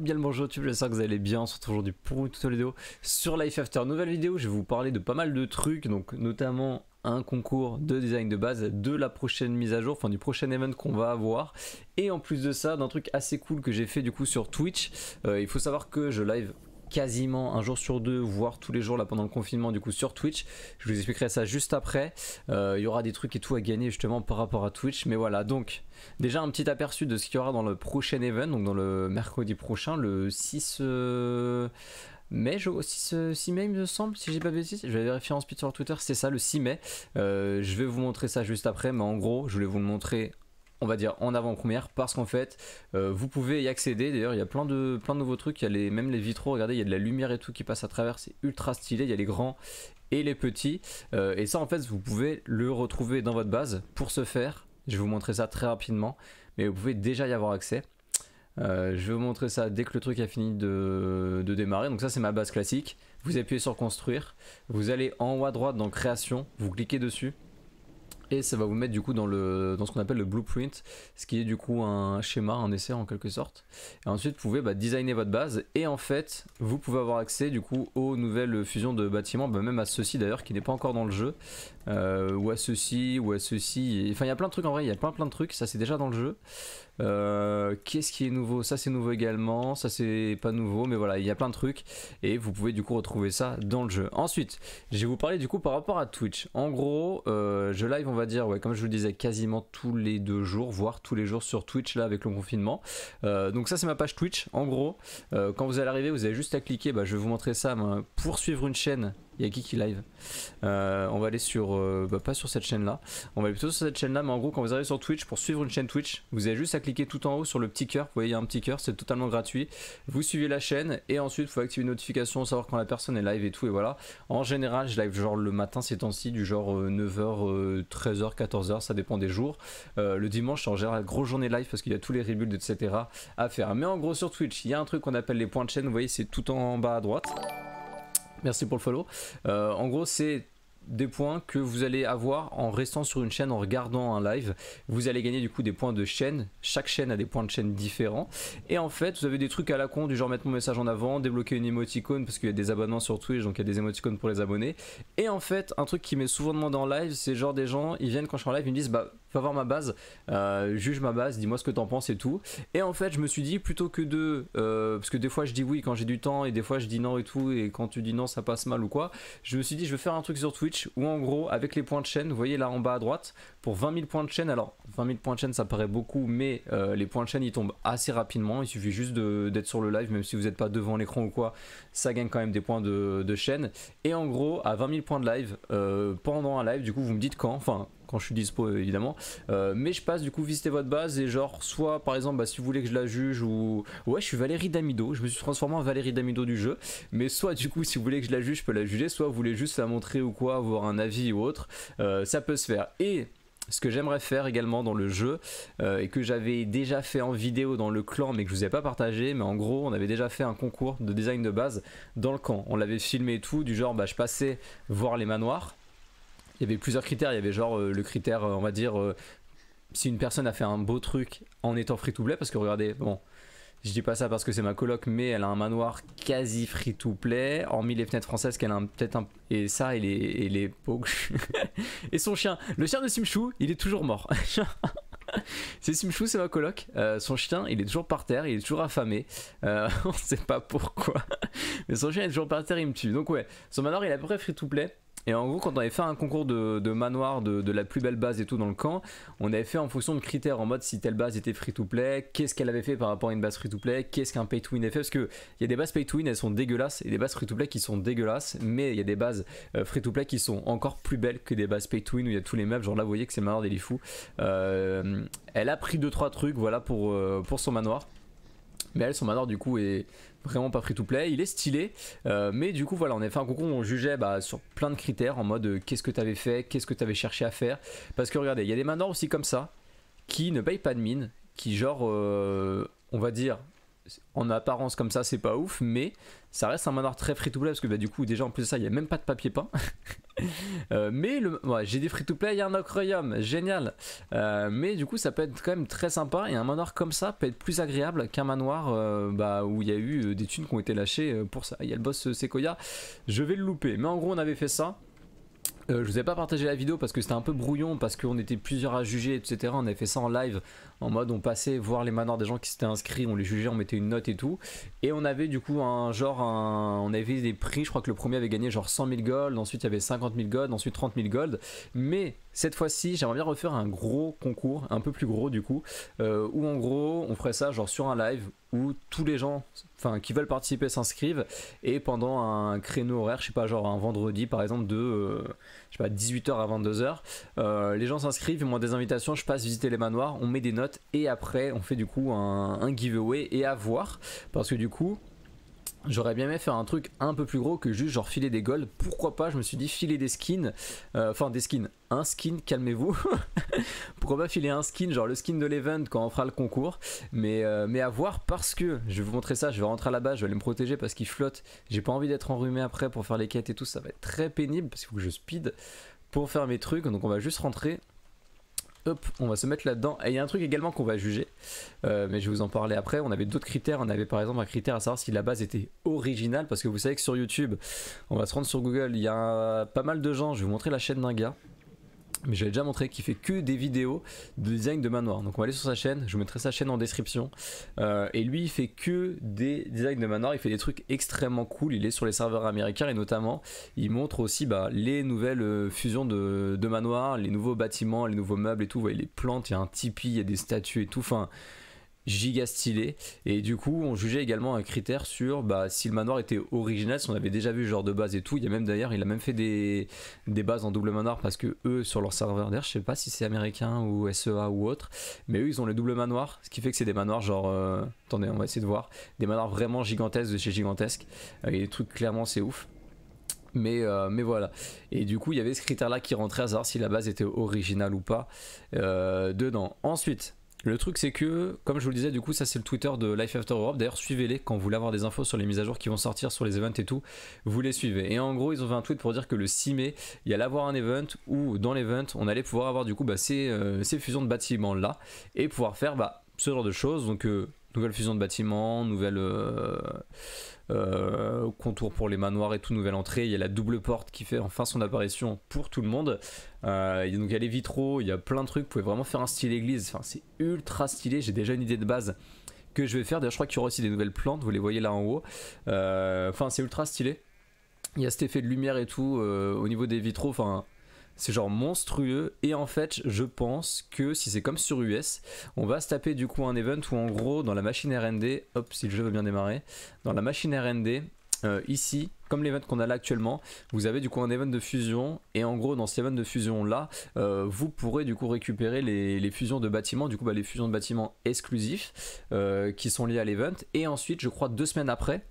Bien le bonjour YouTube, j'espère que vous allez bien, on se retrouve aujourd'hui pour une toute vidéo sur Life After. Nouvelle vidéo, je vais vous parler de pas mal de trucs, donc notamment un concours de design de base de la prochaine mise à jour, enfin du prochain event qu'on va avoir. Et en plus de ça, d'un truc assez cool que j'ai fait du coup sur Twitch. Euh, il faut savoir que je live quasiment un jour sur deux, voire tous les jours là pendant le confinement du coup sur Twitch. Je vous expliquerai ça juste après. Euh, il y aura des trucs et tout à gagner justement par rapport à Twitch. Mais voilà, donc déjà un petit aperçu de ce qu'il y aura dans le prochain event, donc dans le mercredi prochain, le 6... Euh, mai je, 6, 6, euh, mai, il me semble, si j'ai pas vu Je vais vérifier speed sur Twitter, c'est ça, le 6 mai. je vais vous montrer ça juste après, mais en gros, je voulais vous le montrer on va dire en avant-première parce qu'en fait euh, vous pouvez y accéder d'ailleurs il y a plein de plein de nouveaux trucs il y a les, même les vitraux regardez il y a de la lumière et tout qui passe à travers c'est ultra stylé il y a les grands et les petits euh, et ça en fait vous pouvez le retrouver dans votre base pour ce faire je vais vous montrer ça très rapidement mais vous pouvez déjà y avoir accès euh, je vais vous montrer ça dès que le truc a fini de démarrer donc ça c'est ma base classique vous appuyez sur construire vous allez en haut à droite dans création vous cliquez dessus et ça va vous mettre du coup dans, le, dans ce qu'on appelle le blueprint, ce qui est du coup un schéma, un essai en quelque sorte. Et ensuite, vous pouvez bah, designer votre base et en fait, vous pouvez avoir accès du coup aux nouvelles fusions de bâtiments, bah, même à ceci d'ailleurs qui n'est pas encore dans le jeu, euh, ou à ceci, ou à ceci. Enfin, il y a plein de trucs en vrai, il y a plein plein de trucs, ça c'est déjà dans le jeu. Euh, qu'est-ce qui est nouveau Ça c'est nouveau également, ça c'est pas nouveau, mais voilà, il y a plein de trucs et vous pouvez du coup retrouver ça dans le jeu. Ensuite, je vais vous parler du coup par rapport à Twitch. En gros, euh, je live, on va dire, ouais, comme je vous le disais, quasiment tous les deux jours, voire tous les jours sur Twitch là avec le confinement. Euh, donc ça c'est ma page Twitch. En gros, quand vous allez arriver, vous avez juste à cliquer, bah, je vais vous montrer ça, pour suivre une chaîne il y a qui Live. Euh, on va aller sur. Euh, bah, pas sur cette chaîne là. On va aller plutôt sur cette chaîne là. Mais en gros, quand vous arrivez sur Twitch, pour suivre une chaîne Twitch, vous avez juste à cliquer tout en haut sur le petit cœur. Vous voyez, il y a un petit cœur, c'est totalement gratuit. Vous suivez la chaîne et ensuite, il faut activer une notification, savoir quand la personne est live et tout. Et voilà. En général, je live genre le matin ces temps-ci, du genre 9h, 13h, 14h, ça dépend des jours. Euh, le dimanche, c'est en général grosse journée live parce qu'il y a tous les rebuilds, etc. à faire. Mais en gros, sur Twitch, il y a un truc qu'on appelle les points de chaîne. Vous voyez, c'est tout en bas à droite. Merci pour le follow. Euh, en gros, c'est des points que vous allez avoir en restant sur une chaîne, en regardant un live. Vous allez gagner du coup des points de chaîne. Chaque chaîne a des points de chaîne différents. Et en fait, vous avez des trucs à la con, du genre mettre mon message en avant, débloquer une émoticône, parce qu'il y a des abonnements sur Twitch, donc il y a des émoticônes pour les abonnés. Et en fait, un truc qui m'est souvent demandé en live, c'est genre des gens, ils viennent quand je suis en live, ils me disent, bah va voir ma base, euh, juge ma base, dis-moi ce que t'en penses et tout. Et en fait, je me suis dit, plutôt que de. Euh, parce que des fois, je dis oui quand j'ai du temps, et des fois, je dis non et tout, et quand tu dis non, ça passe mal ou quoi. Je me suis dit, je vais faire un truc sur Twitch où, en gros, avec les points de chaîne, vous voyez là en bas à droite, pour 20 000 points de chaîne, alors 20 000 points de chaîne, ça paraît beaucoup, mais euh, les points de chaîne, ils tombent assez rapidement. Il suffit juste d'être sur le live, même si vous n'êtes pas devant l'écran ou quoi, ça gagne quand même des points de, de, chaîne. Et en gros, à 20 000 points de live, pendant un live, du coup, vous me dites quand, enfin, quand je suis dispo évidemment. Euh, mais je passe du coup visiter votre base et genre soit par exemple bah, si vous voulez que je la juge ou ouais je suis Valérie Damido, je me suis transformé en Valérie Damido du jeu. Mais soit du coup si vous voulez que je la juge, je peux la juger, soit vous voulez juste la montrer ou quoi, avoir un avis ou autre, euh, ça peut se faire. Et ce que j'aimerais faire également dans le jeu euh, et que j'avais déjà fait en vidéo dans le clan mais que je vous ai pas partagé mais en gros on avait déjà fait un concours de design de base dans le camp on l'avait filmé et tout du genre bah je passais voir les manoirs il y avait plusieurs critères. Il y avait genre euh, le critère, euh, on va dire, euh, si une personne a fait un beau truc en étant free to play, parce que regardez, bon, je dis pas ça parce que c'est ma coloc, mais elle a un manoir quasi free to play, hormis les fenêtres françaises qu'elle a peut-être un. Et ça, et les. Et, et son chien. Le chien de Simchou, il est toujours mort. c'est Simchou, c'est ma coloc. son chien, il est toujours par terre, il est toujours affamé. on sait pas pourquoi. Mais son chien est toujours par terre, il me tue. Donc, ouais, son manoir, il est à peu près free to play. Et en gros, quand on avait fait un concours de, manoir de, la plus belle base et tout dans le camp, on avait fait en fonction de critères, en mode si telle base était free to play, qu'est-ce qu'elle avait fait par rapport à une base free to play, qu'est-ce qu'un pay to win avait fait, parce qu'il y a des bases pay to win, elles sont dégueulasses, et des bases free to play qui sont dégueulasses, mais il y a des bases euh, free to play qui sont encore plus belles que des bases pay to win où il y a tous les meubles genre là vous voyez que c'est le manoir des euh, elle a pris 2-3 trucs voilà pour, euh, pour son manoir. Mais elle, son manoir, du coup, est vraiment pas free to play. Il est stylé, euh, mais du coup, voilà, on est fait un concours où on jugeait bah, sur plein de critères en mode euh, qu'est-ce que t'avais fait, qu'est-ce que t'avais cherché à faire. Parce que regardez, il y a des manoirs aussi comme ça qui ne payent pas de mine, qui, genre, euh, on va dire, en apparence comme ça, c'est pas ouf, mais ça reste un manoir très free-to-play parce que bah, du coup, déjà en plus de ça, il n'y a même pas de papier peint. Euh, mais le, j'ai des free-to-play, il y a un aquarium, génial. Euh, mais du coup, ça peut être quand même très sympa et un manoir comme ça peut être plus agréable qu'un manoir euh, bah, où il y a eu des thunes qui ont été lâchées pour ça. Il y a le boss Sequoia, je vais le louper. Mais en gros, on avait fait ça. Euh, je vous ai pas partagé la vidéo parce que c'était un peu brouillon, parce qu'on était plusieurs à juger, etc. On avait fait ça en live, en mode on passait voir les manoirs des gens qui s'étaient inscrits, on les jugeait, on mettait une note et tout. Et on avait du coup un genre, on avait des prix, je crois que le premier avait gagné genre 100 000 gold, ensuite il y avait 50 000 gold, ensuite 30 000 gold. Mais cette fois-ci, j'aimerais bien refaire un gros concours, un peu plus gros du coup, euh, où en gros, on ferait ça genre sur un live où tous les gens enfin, qui veulent participer s'inscrivent et pendant un créneau horaire, je sais pas, genre un vendredi par exemple de euh, je sais pas, 18h à 22h, euh, les gens s'inscrivent, ils m'ont des invitations, je passe visiter les manoirs, on met des notes et après on fait du coup un giveaway et à voir parce que du coup, J'aurais bien aimé faire un truc un peu plus gros que juste genre filer des golds. Pourquoi pas Je me suis dit filer des skins. Euh, enfin des skins. Un skin, calmez-vous. Pourquoi pas filer un skin, genre le skin de l'event quand on fera le concours. Mais, euh, mais à voir parce que, je vais vous montrer ça, je vais rentrer à la base, je vais aller me protéger parce qu'il flotte. J'ai pas envie d'être enrhumé après pour faire les quêtes et tout. Ça va être très pénible parce qu'il faut que je speed pour faire mes trucs. Donc on va juste rentrer. Hop, on va se mettre là-dedans. Et il y a un truc également qu'on va juger, euh, mais je vais vous en parler après. On avait d'autres critères. On avait par exemple un critère à savoir si la base était originale, parce que vous savez que sur YouTube, on va se rendre sur Google, il y a pas mal de gens. Je vais vous montrer la chaîne d'un gars mais j'avais déjà montré, qu'il fait que des vidéos de design de manoir. Donc on va aller sur sa chaîne, je vous mettrai sa chaîne en description. Euh, et lui, il fait que des designs de manoir, il fait des trucs extrêmement cool. Il est sur les serveurs américains et notamment, il montre aussi bah, les nouvelles euh, fusions de, manoir, les nouveaux bâtiments, les nouveaux meubles et tout. Vous voyez les plantes, il y a un tipi, il y a des statues et tout. Enfin, giga stylé. Et du coup, on jugeait également un critère sur bah, si le manoir était original, si on avait déjà vu genre de base et tout. Il y a même d'ailleurs, il a même fait des, des bases en double manoir parce que eux, sur leur serveur d'air, je sais pas si c'est américain ou SEA ou autre, mais eux, ils ont les doubles manoirs, ce qui fait que c'est des manoirs genre. Euh, attendez, on va essayer de voir. Des manoirs vraiment gigantesques de chez Gigantesque. Euh, et les trucs, clairement, c'est ouf. Mais, euh, mais voilà. Et du coup, il y avait ce critère-là qui rentrait à savoir si la base était originale ou pas dedans. Ensuite, le truc c'est que, comme je vous le disais, du coup ça c'est le Twitter de Life After Europe. D'ailleurs suivez-les quand vous voulez avoir des infos sur les mises à jour qui vont sortir sur les events et tout, vous les suivez. Et en gros ils ont fait un tweet pour dire que le 6 mai il y allait avoir un event où dans l'event on allait pouvoir avoir du coup bah, euh, ces, fusions de bâtiments là et pouvoir faire bah, ce genre de choses. Donc euh, nouvelle fusion de bâtiments, nouvelle... Euh, euh, contour pour les manoirs et tout, nouvelle entrée. Il y a la double porte qui fait enfin son apparition pour tout le monde. Euh, il y a les vitraux, il y a plein de trucs. Vous pouvez vraiment faire un style église. Enfin, c'est ultra stylé. J'ai déjà une idée de base que je vais faire. D'ailleurs, je crois qu'il y aura aussi des nouvelles plantes. Vous les voyez là en haut. Euh, enfin, c'est ultra stylé. Il y a cet effet de lumière et tout au niveau des vitraux. Enfin, c'est genre monstrueux. Et en fait, je pense que si c'est comme sur US, on va se taper du coup un event où en gros, dans la machine R&D hop, si le jeu veut bien démarrer, dans la machine R&D euh, ici, comme l'event qu'on a là actuellement, vous avez du coup un event de fusion et en gros dans cet event de fusion là, euh, vous pourrez du coup récupérer les, fusions de bâtiments, du coup bah, les fusions de bâtiments exclusifs euh, qui sont liés à l'event et ensuite je crois deux semaines après,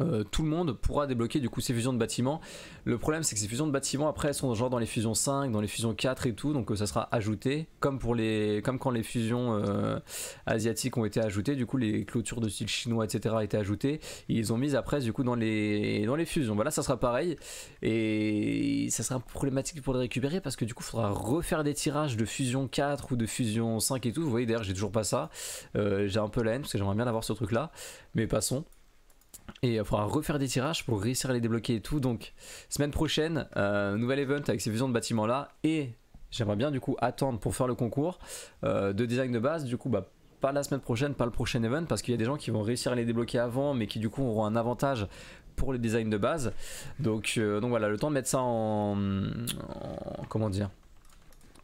euh, tout le monde pourra débloquer du coup ces fusions de bâtiments. Le problème c'est que ces fusions de bâtiments après sont genre dans les fusions 5, dans les fusions 4 et tout, donc euh, ça sera ajouté comme pour les comme quand les fusions euh, asiatiques ont été ajoutées, du coup les clôtures de style chinois etc été ajoutées, ils ont mis après du coup dans les dans les fusions. Voilà ça sera pareil et ça sera problématique pour les récupérer parce que du coup il faudra refaire des tirages de fusion 4 ou de fusion 5 et tout. Vous voyez d'ailleurs j'ai toujours pas ça, j'ai un peu la haine parce que j'aimerais bien avoir ce truc là, mais passons. Et il euh, faudra refaire des tirages pour réussir à les débloquer et tout. Donc, semaine prochaine, euh, nouvel event avec ces visions de bâtiments là. Et j'aimerais bien du coup attendre pour faire le concours euh, de design de base. Du coup, bah, pas la semaine prochaine, pas le prochain event, parce qu'il y a des gens qui vont réussir à les débloquer avant, mais qui du coup auront un avantage pour les designs de base. Donc, donc voilà, le temps de mettre ça en comment dire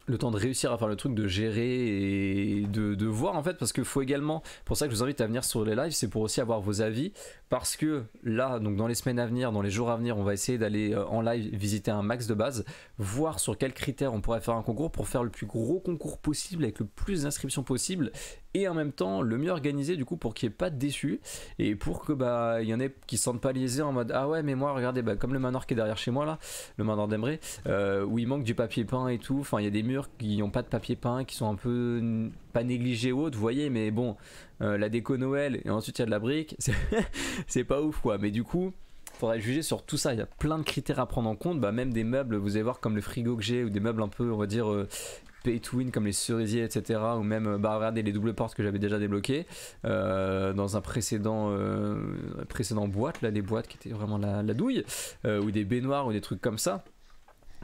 le temps de réussir à faire le truc, de gérer et de, voir en fait, parce qu'il faut également, pour ça que je vous invite à venir sur les lives, c'est pour aussi avoir vos avis, parce que là, donc dans les semaines à venir, dans les jours à venir, on va essayer d'aller euh, en live visiter un max de base, voir sur quels critères on pourrait faire un concours pour faire le plus gros concours possible avec le plus d'inscriptions possible et en même temps le mieux organisé du coup pour qu'il n'y ait pas de déçus et pour que bah il y en ait qui sentent pas liésés en mode ah ouais mais moi regardez bah, comme le manoir qui est derrière chez moi là le manoir d'Embré euh, où il manque du papier peint et tout enfin il y a des murs qui n'ont pas de papier peint qui sont un peu pas négligés ou autres vous voyez mais bon euh, la déco Noël et ensuite il y a de la brique c'est pas ouf quoi mais du coup faudrait juger sur tout ça. Il y a plein de critères à prendre en compte. Bah, même des meubles, vous allez voir, comme le frigo que j'ai, ou des meubles un peu, on va dire, euh, pay to comme les cerisiers, etc. Ou même, euh, bah regardez les doubles portes que j'avais déjà débloquées euh, dans un précédent, euh, précédent boîte, là, des boîtes qui étaient vraiment la, douille, ou des baignoires ou des trucs comme ça.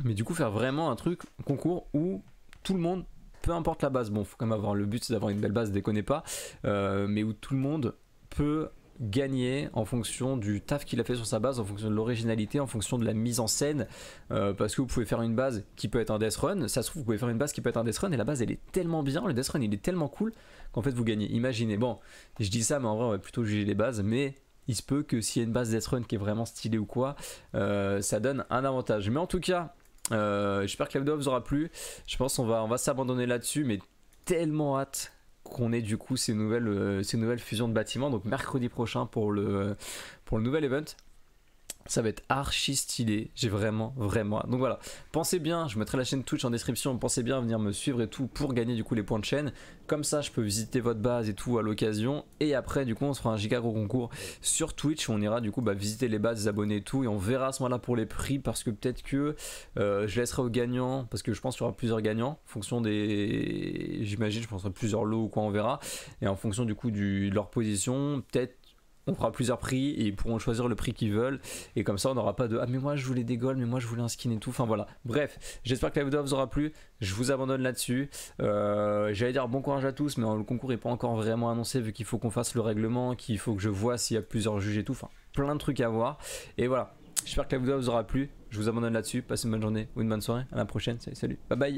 Mais du coup, faire vraiment un truc, concours où tout le monde, peu importe la base, bon, faut quand même avoir le but, d'avoir une belle base, déconnez pas, mais où tout le monde peut gagner en fonction du taf qu'il a fait sur sa base, en fonction de l'originalité, en fonction de la mise en scène. Euh, parce que vous pouvez faire une base qui peut être un death run, ça se trouve, vous pouvez faire une base qui peut être un death run, et la base elle est tellement bien, le death run il est tellement cool qu'en fait vous gagnez. Imaginez, bon, je dis ça, mais en vrai on va plutôt juger les bases, mais il se peut que s'il y a une base death run qui est vraiment stylée ou quoi, euh, ça donne un avantage. Mais en tout cas, euh, j'espère que la vidéo vous aura plu. Je pense qu'on va, on va s'abandonner là-dessus, mais tellement hâte qu'on ait du coup ces nouvelles, euh, ces nouvelles fusions de bâtiments. Donc mercredi prochain pour le, pour le nouvel event. Ça va être archi stylé. J'ai vraiment, vraiment. Donc voilà. Pensez bien, je mettrai la chaîne Twitch en description. Pensez bien à venir me suivre et tout pour gagner du coup les points de chaîne. Comme ça, je peux visiter votre base et tout à l'occasion. Et après, du coup, on se fera un giga gros concours sur Twitch. on ira du coup bah, visiter les bases, les abonnés et tout. Et on verra à ce moment-là pour les prix parce que peut-être que euh, je laisserai aux gagnants. Parce que je pense qu'il y aura plusieurs gagnants. En fonction des. J'imagine, je pense penserai plusieurs lots ou quoi, on verra. Et en fonction du coup de leur position, peut-être on fera plusieurs prix et ils pourront choisir le prix qu'ils veulent. Et comme ça, on n'aura pas de Ah, mais moi je voulais des golds, mais moi je voulais un skin et tout. Enfin voilà. Bref, j'espère que la vidéo vous aura plu. Je vous abandonne là-dessus. Euh, j'allais dire bon courage à tous, mais le concours n'est pas encore vraiment annoncé vu qu'il faut qu'on fasse le règlement, qu'il faut que je vois s'il y a plusieurs juges et tout. Enfin, plein de trucs à voir. Et voilà. J'espère que la vidéo vous aura plu. Je vous abandonne là-dessus. Passez une bonne journée ou une bonne soirée. À la prochaine. salut. Bye bye.